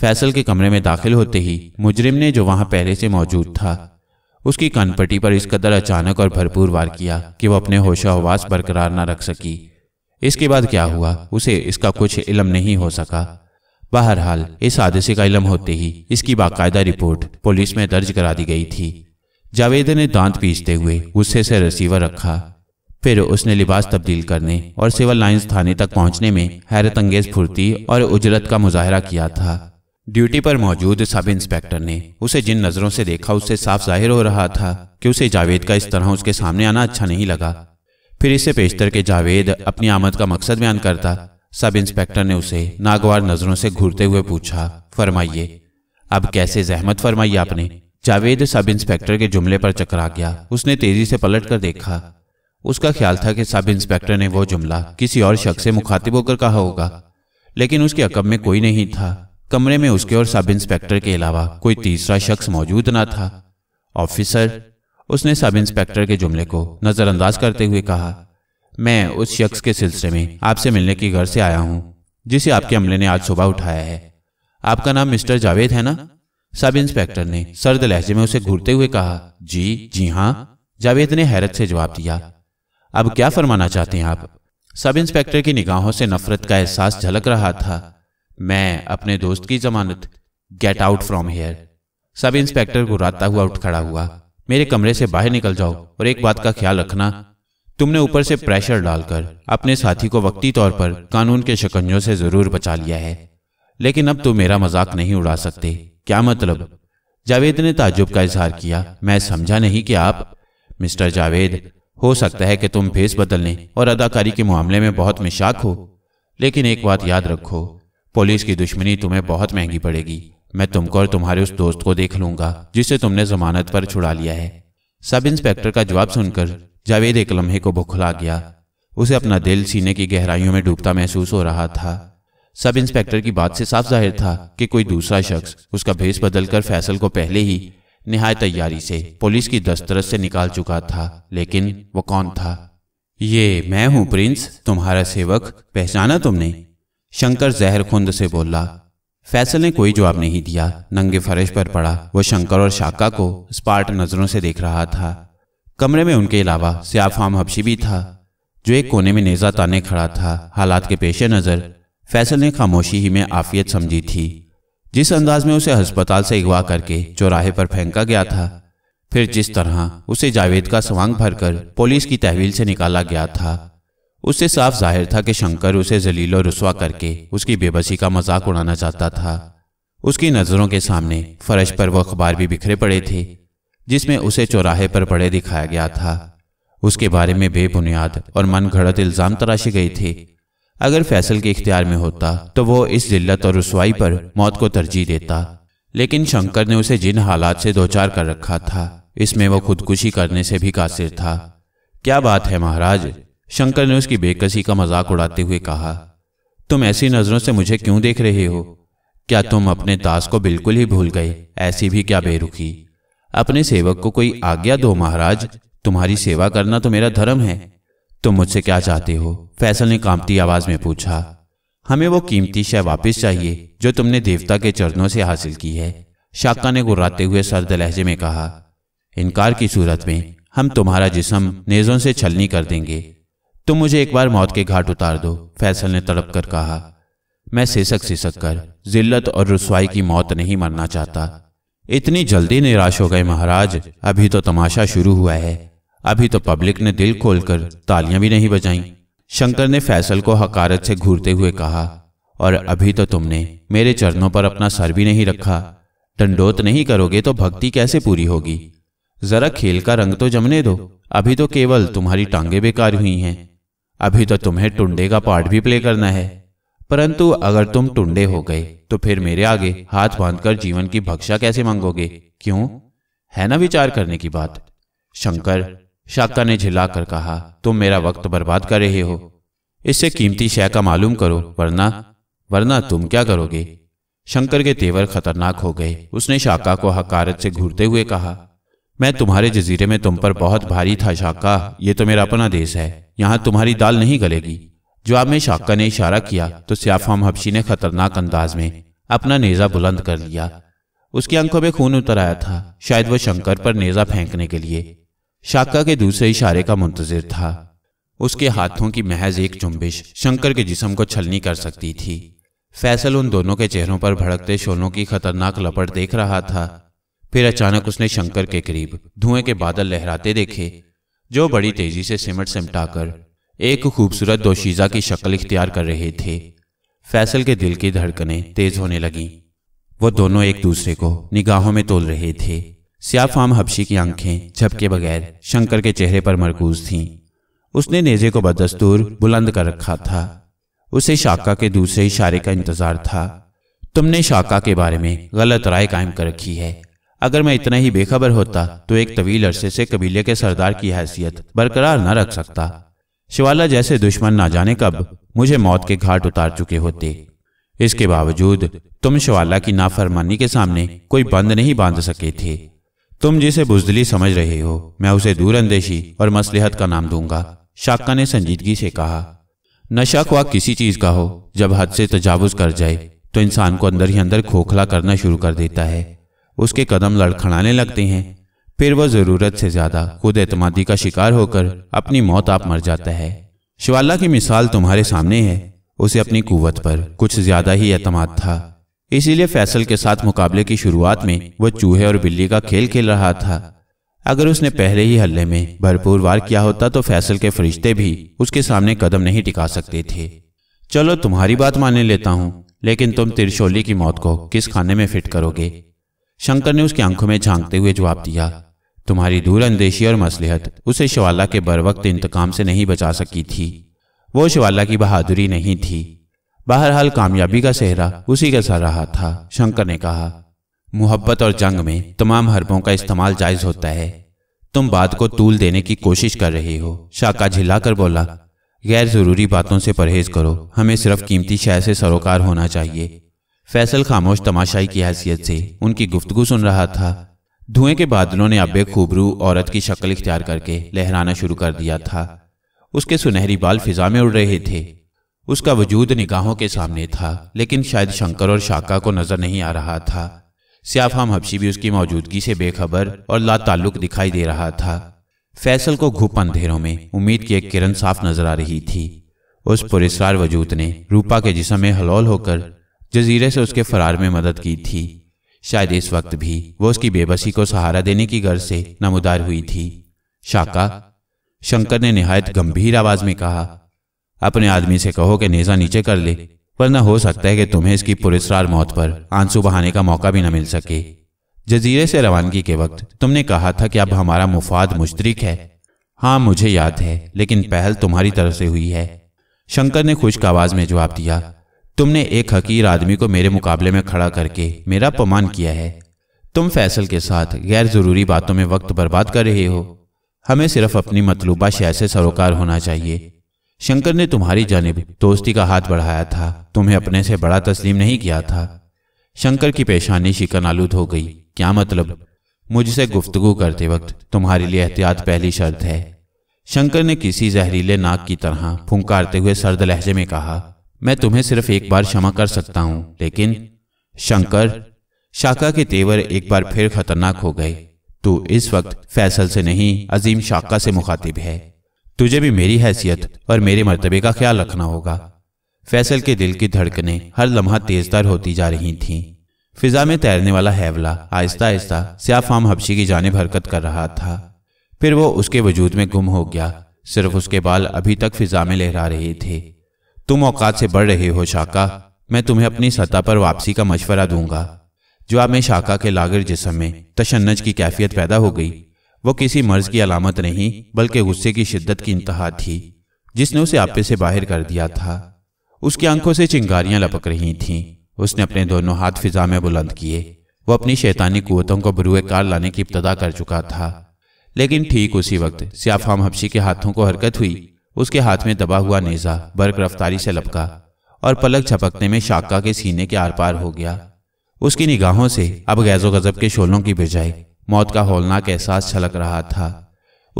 फैसल के कमरे में दाखिल होते ही मुजरिम ने जो वहां पहले से मौजूद था उसकी कनपट्टी पर इस कदर अचानक और भरपूर वार किया कि वह अपने होशोहवास बरकरार न रख सकी इसके बाद क्या हुआ उसे इसका कुछ इलम नहीं हो सका बहरहाल इस हादसे का इलम होते ही इसकी बाकायदा रिपोर्ट पुलिस में दर्ज करा दी गई थी जावेद ने दांत पीसते हुए गुस्से से रिसीवर रखा फिर उसने लिबास तब्दील करने और सिविल लाइंस थाने तक पहुंचने में हैरत अंगेज फुर्ती और उजरत का मुजाहरा किया था ड्यूटी पर मौजूद सब इंस्पेक्टर ने उसे जिन नजरों से देखा उससे साफ जाहिर हो रहा था कि उसे जावेद का इस तरह उसके सामने आना अच्छा नहीं लगा फिर इसे पेशतर के जावेद अपनी आमद का मकसद बयान करता सब इंस्पेक्टर ने उसे नागवार नजरों से घूरते हुए पूछा फरमाइए अब कैसे जहमत फरमाई आपने जावेद सब इंस्पेक्टर के जुमले पर चकरा गया उसने तेजी से पलट कर देखा उसका ख्याल था कि सब इंस्पेक्टर ने वो जुमला किसी और शख्स से मुखातिब होकर कहा होगा लेकिन उसके अकब में कोई नहीं था कमरे में उसके और सब इंस्पेक्टर के अलावा कोई तीसरा शख्स मौजूद ना था ऑफिसर उसने सब इंस्पेक्टर के जुमले को नज़रअंदाज करते हुए कहा मैं उस शख्स के सिलसिले में आपसे मिलने की घर से आया हूं जिसे आपके अमले ने आज सुबह उठाया है आपका नाम मिस्टर जावेद है ना सब इंस्पेक्टर ने सर्द लहजे में उसे घूरते हुए कहा जी जी हाँ जावेद ने हैरत से जवाब दिया अब क्या फरमाना चाहते हैं आप सब इंस्पेक्टर की निगाहों से नफरत का एहसास झलक रहा था मैं अपने दोस्त की जमानत get out from here sub inspector घुराता हुआ उठ खड़ा हुआ मेरे कमरे से बाहर निकल जाओ और एक बात का ख्याल रखना तुमने ऊपर से प्रेशर डालकर अपने साथी को वक्ती तौर पर कानून के शिकंजों से जरूर बचा लिया है लेकिन अब तुम मेरा मजाक नहीं उड़ा सकते क्या मतलब जावेद ने ताजुब का इजहार किया मैं समझा नहीं कि आप मिस्टर जावेद हो सकता है कि तुम भेस बदलने और अदाकारी के मामले में बहुत मिशाक हो लेकिन एक बात याद रखो पुलिस की दुश्मनी तुम्हें बहुत महंगी पड़ेगी मैं तुमको और तुम्हारे उस दोस्त को देख लूंगा जिसे तुमने जमानत पर छुड़ा लिया है सब इंस्पेक्टर का जवाब सुनकर जावेद एक लम्हे को बुखला गया उसे अपना दिल सीने की गहराइयों में डूबता महसूस हो रहा था सब इंस्पेक्टर की बात से साफ जाहिर था कि कोई दूसरा शख्स उसका भेस बदलकर फैसल को पहले ही नहाय तैयारी से पुलिस की दस्तरस से निकाल चुका था लेकिन वो कौन था ये मैं हूँ प्रिंस तुम्हारा सेवक पहचाना तुमने शंकर जहर खुंद से बोला फैसल ने कोई जवाब नहीं दिया नंगे फरश पर पड़ा वो शंकर और शाका को स्पार्ट नजरों से देख रहा था कमरे में उनके अलावा सियाफाम हबशी भी था जो एक कोने में नेजा ताने खड़ा था हालात के पेश नज़र फैसल ने खामोशी ही में आफियत समझी थी जिस अंदाज में उसे अस्पताल से अगवा करके चौराहे पर फेंका गया था फिर जिस तरह उसे जावेद का सवांग भरकर पुलिस की तहवील से निकाला गया था उससे साफ जाहिर था कि शंकर उसे जलील और रसुआ करके उसकी बेबसी का मजाक उड़ाना चाहता था उसकी नज़रों के सामने फर्श पर वह अखबार भी बिखरे पड़े थे जिसमें उसे चौराहे पर पड़े दिखाया गया था उसके बारे में बेबुनियाद और मन घड़त इल्ज़ाम तराशे गए थे अगर फैसल के इख्तियार में होता तो वो इस जिल्लत और रसवाई पर मौत को तरजीह देता लेकिन शंकर ने उसे जिन हालात से दो चार कर रखा था इसमें वो खुदकुशी करने से भी कासिर था क्या बात है महाराज शंकर ने उसकी बेकसी का मजाक उड़ाते हुए कहा तुम ऐसी नजरों से मुझे क्यों देख रहे हो क्या तुम अपने दास को बिल्कुल ही भूल गए ऐसी भी क्या बेरुखी अपने सेवक को कोई आज्ञा दो महाराज तुम्हारी सेवा करना तो मेरा धर्म है तुम मुझसे क्या चाहते हो फैसल ने कांपती आवाज में पूछा हमें वो कीमती शय वापस चाहिए जो तुमने देवता के चरणों से हासिल की है शाका ने गुर्राते हुए सर्द लहजे में कहा इनकार की सूरत में हम तुम्हारा जिसम नेजों से छलनी कर देंगे तुम मुझे एक बार मौत के घाट उतार दो फैसल ने तड़प कर कहा मैं सिसक सिसक कर जिल्लत और रसवाई की मौत नहीं मरना चाहता इतनी जल्दी निराश हो गए महाराज अभी तो तमाशा शुरू हुआ है अभी तो पब्लिक ने दिल खोलकर तालियां भी नहीं बजाई शंकर ने फैसल को हकारत से घूरते हुए कहा और अभी तो तुमने मेरे चरणों पर अपना सर भी नहीं रखा दंडोत नहीं करोगे तो भक्ति कैसे पूरी होगी जरा खेल का रंग तो जमने दो अभी तो केवल तुम्हारी टांगे बेकार हुई हैं अभी तो तुम्हें टुंडे का पार्ट भी प्ले करना है परंतु अगर तुम टुंडे हो गए तो फिर मेरे आगे हाथ बांधकर जीवन की भक्षा कैसे मांगोगे क्यों है ना विचार करने की बात शंकर शाका ने झिलाकर कहा तुम मेरा वक्त बर्बाद कर रहे हो इससे कीमती शय का मालूम करो वरना वरना तुम क्या करोगे शंकर के तेवर खतरनाक हो गए उसने शाका को हकारत से घूरते हुए कहा मैं तुम्हारे जजीरे में तुम पर बहुत भारी था शाका ये तो मेरा अपना देश है यहाँ तुम्हारी दाल नहीं गलेगी जवाब में शाका ने इशारा किया तो सियाफाम हबशी ने खतरनाक अंदाज में अपना नेजा बुलंद कर लिया उसकी आंखों में खून उतर आया था शायद वह शंकर पर नेजा फेंकने के लिए शाका के दूसरे इशारे का मुंतजर था उसके हाथों की महज एक जुम्बिश शंकर के जिसम को छलनी कर सकती थी फैसल उन दोनों के चेहरों पर भड़कते शोलों की खतरनाक लपट देख रहा था फिर अचानक उसने शंकर के करीब धुएं के बादल लहराते देखे जो बड़ी तेजी से सिमट सिमटाकर एक खूबसूरत दोशीजा की शक्ल इख्तियार कर रहे थे फैसल के दिल की धड़कनें तेज होने लगीं वो दोनों एक दूसरे को निगाहों में तोल रहे थे फाम हबशी की आंखें झपके बगैर शंकर के चेहरे पर मरकूज थीं उसने नेजे को बदस्तूर बुलंद कर रखा था उसे शाका के दूसरे इशारे का इंतजार था तुमने शाका के बारे में गलत राय कायम कर रखी है अगर मैं इतना ही बेखबर होता तो एक तवील अरसे से कबीले के सरदार की हैसियत बरकरार न रख सकता शिवाला जैसे दुश्मन ना जाने कब मुझे मौत के घाट उतार चुके होते इसके बावजूद तुम शिवाला की नाफरमानी के सामने कोई बंद नहीं बांध सके थे तुम जिसे बुजदली समझ रहे हो मैं उसे दूरअंदेशी और मसलहत का नाम दूंगा शाका ने संजीदगी से कहा नशा खुआ किसी चीज का हो जब हद से तजावुज कर जाए तो इंसान को अंदर ही अंदर खोखला करना शुरू कर देता है उसके कदम लड़खड़ाने लगते हैं फिर वह ज़रूरत से ज़्यादा खुद एतमादी का शिकार होकर अपनी मौत आप मर जाता है शिवाला की मिसाल तुम्हारे सामने है उसे अपनी कुवत पर कुछ ज़्यादा ही एतमाद था इसीलिए फैसल के साथ मुकाबले की शुरुआत में वह चूहे और बिल्ली का खेल खेल रहा था अगर उसने पहले ही हल्ले में भरपूर वार किया होता तो फैसल के फरिश्ते भी उसके सामने कदम नहीं टिका सकते थे चलो तुम्हारी बात मान लेता हूँ लेकिन तुम तिरशोली की मौत को किस खाने में फिट करोगे शंकर ने उसकी आंखों में झांकते हुए जवाब दिया तुम्हारी दूरअंदेशी और मसलहत उसे शिवाला के बरवक्त इंतकाम से नहीं बचा सकी थी वो शिवाला की बहादुरी नहीं थी बहरहाल कामयाबी का सेहरा उसी का सर रहा था शंकर ने कहा मोहब्बत और जंग में तमाम हरबों का इस्तेमाल जायज होता है तुम बात को तूल देने की कोशिश कर रहे हो शाका झिलाकर बोला गैर जरूरी बातों से परहेज करो हमें सिर्फ कीमती शय से सरोकार होना चाहिए फैसल खामोश तमाशाई की हैसियत से उनकी गुफ्तगु सुन रहा था धुएं के बादलों ने अब खूबरू औरत की शक्ल इख्तियार करके लहराना शुरू कर दिया था उसके सुनहरी बाल फिजा में उड़ रहे थे उसका वजूद निगाहों के सामने था लेकिन शायद शंकर और शाका को नजर नहीं आ रहा था सियाफाम हबशी भी उसकी मौजूदगी से बेखबर और लाताल्लुक दिखाई दे रहा था फैसल को घुप अंधेरों में उम्मीद की एक किरण साफ नजर आ रही थी उस पुरस्कार वजूद ने रूपा के जिसम में हलौल होकर जजीरे से उसके फरार में मदद की थी शायद इस वक्त भी वो उसकी बेबसी को सहारा देने की गर्ज से नमोदार हुई थी शाका शंकर ने निहायत गंभीर आवाज में कहा अपने आदमी से कहो कि नेजा नीचे कर ले वरना हो सकता है कि तुम्हें इसकी पुरस्कार मौत पर आंसू बहाने का मौका भी न मिल सके जजीरे से रवानगी के वक्त तुमने कहा था कि अब हमारा मुफाद मुश्तरक है हाँ मुझे याद है लेकिन पहल तुम्हारी तरफ से हुई है शंकर ने खुश्क आवाज में जवाब दिया तुमने एक हकीर आदमी को मेरे मुकाबले में खड़ा करके मेरा अपमान किया है तुम फैसल के साथ गैर ज़रूरी बातों में वक्त बर्बाद कर रहे हो हमें सिर्फ अपनी मतलूबा शय से सरोकार होना चाहिए शंकर ने तुम्हारी जानब दोस्ती का हाथ बढ़ाया था तुम्हें अपने से बड़ा तस्लीम नहीं किया था शंकर की पेशानी शिकन आलूद हो गई क्या मतलब मुझसे गुफ्तगु करते वक्त तुम्हारे लिए एहतियात पहली शर्त है शंकर ने किसी जहरीले नाक की तरह फुंकारते हुए सर्द लहजे में कहा मैं तुम्हें सिर्फ एक बार क्षमा कर सकता हूँ लेकिन शंकर शाका के तेवर एक बार फिर खतरनाक हो गए तू इस वक्त फैसल से नहीं अजीम शाका से मुखातिब है तुझे भी मेरी हैसियत और मेरे मर्तबे का ख्याल रखना होगा फैसल के दिल की धड़कने हर लम्हा तेजतर होती जा रही थीं। फिजा में तैरने वाला हैवला आहिस्ता आहिस्ता स्याफाम हबशी की जानब हरकत कर रहा था फिर वो उसके वजूद में गुम हो गया सिर्फ उसके बाल अभी तक फिजा में लहरा रहे थे तुम औकात से बढ़ रहे हो शाका मैं तुम्हें अपनी सतह पर वापसी का मशवरा दूंगा आप में शाका के लागर जिसम में तशन्नज की कैफियत पैदा हो गई वो किसी मर्ज की अलामत नहीं बल्कि गुस्से की शिद्दत की इंतहा थी जिसने उसे आपे से बाहर कर दिया था उसकी आंखों से चिंगारियां लपक रही थीं उसने अपने दोनों हाथ फिजा में बुलंद किए वो अपनी शैतानी कुतों को बरूए कार लाने की इब्तदा कर चुका था लेकिन ठीक उसी वक्त सियाफाम हबशी के हाथों को हरकत हुई उसके हाथ में दबा हुआ नेजा बर्क रफ्तारी से लपका और पलक झपकने में शाका के सीने के आर पार हो गया उसकी निगाहों से अब गैजो गजब के शोलों की बजाय मौत का होलनाक एहसास छलक रहा था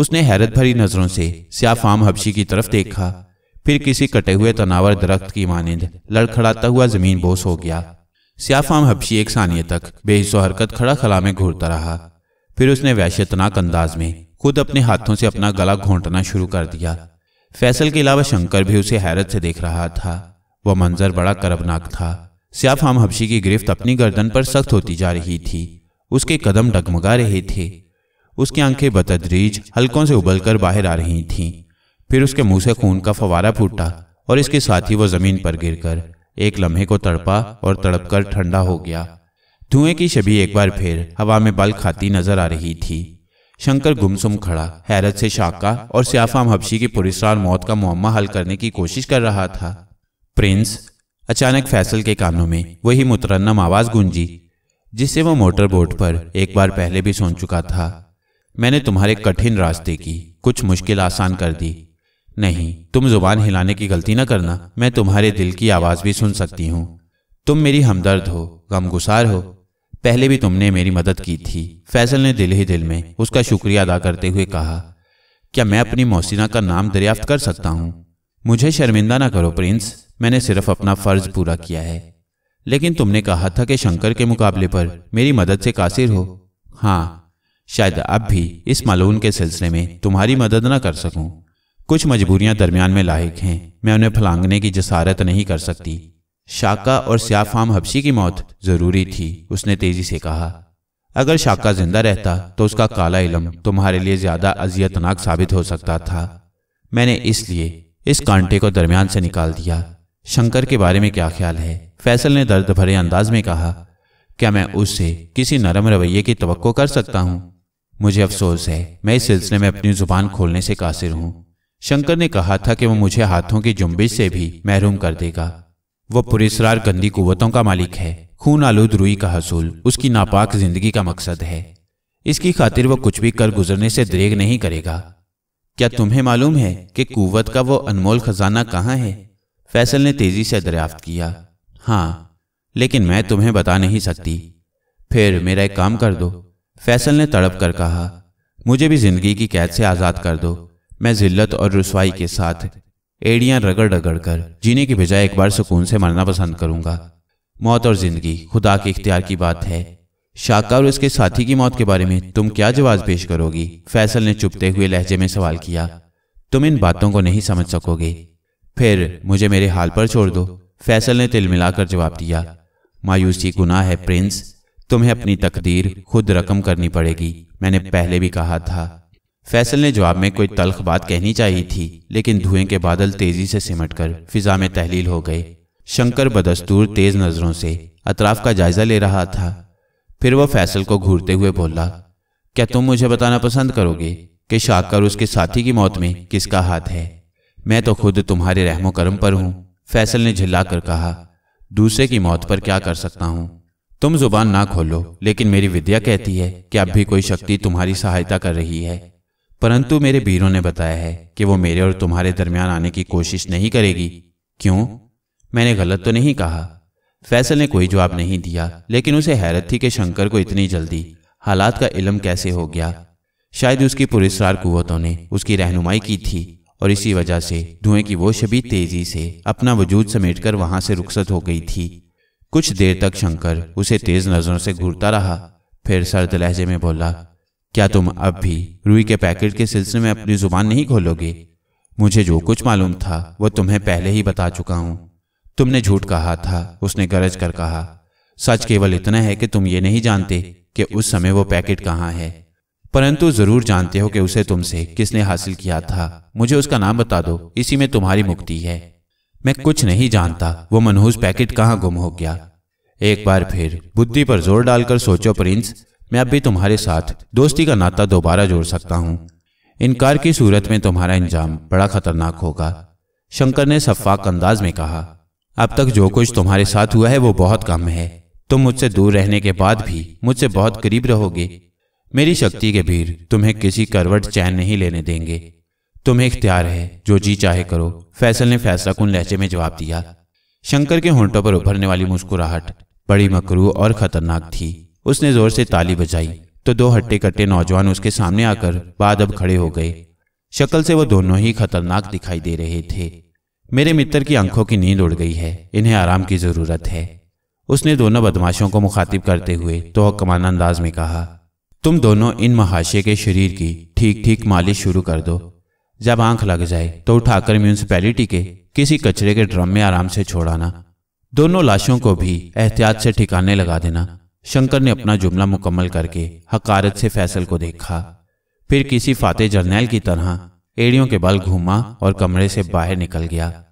उसने हैरत भरी नजरों से स्या सियाफाम हबशी की तरफ देखा फिर किसी कटे हुए तनावर दरख्त की मानंद लड़खड़ाता हुआ जमीन बोस हो गया सियाफाम हबशी एक सानिये तक बेहिसो हरकत खड़ा खला में घूरता रहा फिर उसने वैश्यतनाक अंदाज में खुद अपने हाथों से अपना गला घोंटना शुरू कर दिया फैसल के अलावा शंकर भी उसे हैरत से देख रहा था वह मंजर बड़ा करबनाक था स्याफाम हबशी की गिरफ्त अपनी गर्दन पर सख्त होती जा रही थी उसके कदम डगमगा रहे थे उसकी आंखें बतदरीज हल्कों से उबलकर बाहर आ रही थीं फिर उसके मुंह से खून का फवारा फूटा और इसके साथ ही वह जमीन पर गिरकर एक लम्हे को तड़पा और तड़पकर ठंडा हो गया धुएं की छवि एक बार फिर हवा में बल खाती नजर आ रही थी शंकर गुमसुम खड़ा हैरत से शाका और सियाफाम हबशी की पुरस्कार मौत का मुआमा हल करने की कोशिश कर रहा था प्रिंस अचानक फैसल के कानों में वही मुतरन्नम आवाज गूंजी जिसे वह मोटर बोट पर एक बार पहले भी सुन चुका था मैंने तुम्हारे कठिन रास्ते की कुछ मुश्किल आसान कर दी नहीं तुम जुबान हिलाने की गलती ना करना मैं तुम्हारे दिल की आवाज भी सुन सकती हूँ तुम मेरी हमदर्द हो गमगुसार हो पहले भी तुमने मेरी मदद की थी फैसल ने दिल ही दिल में उसका शुक्रिया अदा करते हुए कहा क्या मैं अपनी मोहसिना का नाम दरियाफ्त कर सकता हूँ मुझे शर्मिंदा ना करो प्रिंस मैंने सिर्फ अपना फ़र्ज पूरा किया है लेकिन तुमने कहा था कि शंकर के मुकाबले पर मेरी मदद से कासिर हो हाँ शायद अब भी इस मालून के सिलसिले में तुम्हारी मदद ना कर सकूं। कुछ मजबूरियां दरमियान में लायक हैं मैं उन्हें फलांगने की जसारत नहीं कर सकती शाका और स्याफाम हबशी की मौत जरूरी थी उसने तेजी से कहा अगर शाका जिंदा रहता तो उसका काला इलम तुम्हारे लिए ज्यादा अजियतनाक साबित हो सकता था मैंने इसलिए इस कांटे को दरमियान से निकाल दिया शंकर के बारे में क्या ख्याल है फैसल ने दर्द भरे अंदाज में कहा क्या मैं उससे किसी नरम रवैये की तो कर सकता हूँ मुझे अफसोस है मैं इस सिलसिले में अपनी जुबान खोलने से कासिर हूँ शंकर ने कहा था कि वो मुझे हाथों की जुम्बिश से भी महरूम कर देगा वह पुरेसरार गंदी कुवतों का मालिक है खून आलूद रुई का हसूल उसकी नापाक जिंदगी का मकसद है इसकी खातिर वह कुछ भी कर गुजरने से दरेग नहीं करेगा क्या तुम्हें मालूम है कि कुवत का वो अनमोल खजाना कहाँ है फैसल ने तेजी से दरियाफ्त किया हाँ लेकिन मैं तुम्हें बता नहीं सकती फिर मेरा एक काम कर दो फैसल ने तड़प कर कहा मुझे भी जिंदगी की कैद से आज़ाद कर दो मैं जिल्लत और रसवाई के साथ एड़ियां रगड़ रगड़ कर जीने की बजाय एक बार सुकून से मरना पसंद करूंगा मौत और जिंदगी खुदा के इख्तियार की बात है शाका और उसके साथी की मौत के बारे में तुम क्या जवाब पेश करोगी फैसल ने चुपते हुए लहजे में सवाल किया तुम इन बातों को नहीं समझ सकोगे फिर मुझे मेरे हाल पर छोड़ दो फैसल ने तिल मिलाकर जवाब दिया मायूसी गुनाह है प्रिंस तुम्हें अपनी तकदीर खुद रकम करनी पड़ेगी मैंने पहले भी कहा था फैसल ने जवाब में कोई तलख बात कहनी चाहिए थी लेकिन धुएं के बादल तेजी से सिमट कर फिजा में तहलील हो गए शंकर बदस्तूर तेज नजरों से अतराफ का जायजा ले रहा था फिर वह फैसल को घूरते हुए बोला क्या तुम मुझे बताना पसंद करोगे कि शाकर उसके साथी की मौत में किसका हाथ है मैं तो खुद तुम्हारे रहमो करम पर हूँ फैसल ने झिल्ला कर कहा दूसरे की मौत पर क्या कर सकता हूँ तुम जुबान ना खोलो लेकिन मेरी विद्या कहती है कि अब भी कोई शक्ति तुम्हारी सहायता कर रही है परंतु मेरे वीरों ने बताया है कि वो मेरे और तुम्हारे दरमियान आने की कोशिश नहीं करेगी क्यों मैंने गलत तो नहीं कहा फैसल ने कोई जवाब नहीं दिया लेकिन उसे हैरत थी कि शंकर को इतनी जल्दी हालात का इलम कैसे हो गया शायद उसकी पुरस्कार कुवतों ने उसकी रहनुमाई की थी और इसी वजह से धुएं की वो शबी तेजी से अपना वजूद समेटकर वहां से रुखसत हो गई थी कुछ देर तक शंकर उसे तेज नजरों से घूरता रहा फिर सर्द लहजे में बोला क्या तुम अब भी रुई के पैकेट के सिलसिले में अपनी जुबान नहीं खोलोगे मुझे जो कुछ मालूम था वो तुम्हें पहले ही बता चुका हूं तुमने झूठ कहा था उसने गरज कर कहा सच केवल इतना है कि तुम ये नहीं जानते कि उस समय वो पैकेट कहाँ है परंतु जरूर जानते हो कि उसे तुमसे किसने हासिल किया था मुझे उसका नाम बता दो इसी में तुम्हारी मुक्ति है मैं कुछ नहीं जानता वो मनहूस पैकेट कहाँ गुम हो गया एक बार फिर बुद्धि पर जोर डालकर सोचो प्रिंस मैं अब भी तुम्हारे साथ दोस्ती का नाता दोबारा जोड़ सकता हूँ इनकार की सूरत में तुम्हारा इंजाम बड़ा खतरनाक होगा शंकर ने शफाक अंदाज में कहा अब तक जो कुछ तुम्हारे साथ हुआ है वो बहुत कम है तुम मुझसे दूर रहने के बाद भी मुझसे बहुत करीब रहोगे मेरी शक्ति के भीड़ तुम्हें किसी करवट चैन नहीं लेने देंगे तुम्हें इख्तियार है जो जी चाहे करो फैसल ने फैसला कुन लहजे में जवाब दिया शंकर के होंटों पर उभरने वाली मुस्कुराहट बड़ी मकरू और खतरनाक थी उसने जोर से ताली बजाई तो दो हट्टे कट्टे नौजवान उसके सामने आकर बाद अब खड़े हो गए शक्ल से वो दोनों ही खतरनाक दिखाई दे रहे थे मेरे मित्र की आंखों की नींद उड़ गई है इन्हें आराम की जरूरत है उसने दोनों बदमाशों को मुखातिब करते हुए तो कमान अंदाज में कहा तुम दोनों इन महाशे के शरीर की ठीक ठीक मालिश शुरू कर दो जब आंख लग जाए तो उठाकर म्यूनसिपैलिटी के किसी कचरे के ड्रम में आराम से छोड़ाना दोनों लाशों को भी एहतियात से ठिकाने लगा देना शंकर ने अपना जुमला मुकम्मल करके हकारत से फैसल को देखा फिर किसी फाते जर्नैल की तरह एड़ियों के बल घूमा और कमरे से बाहर निकल गया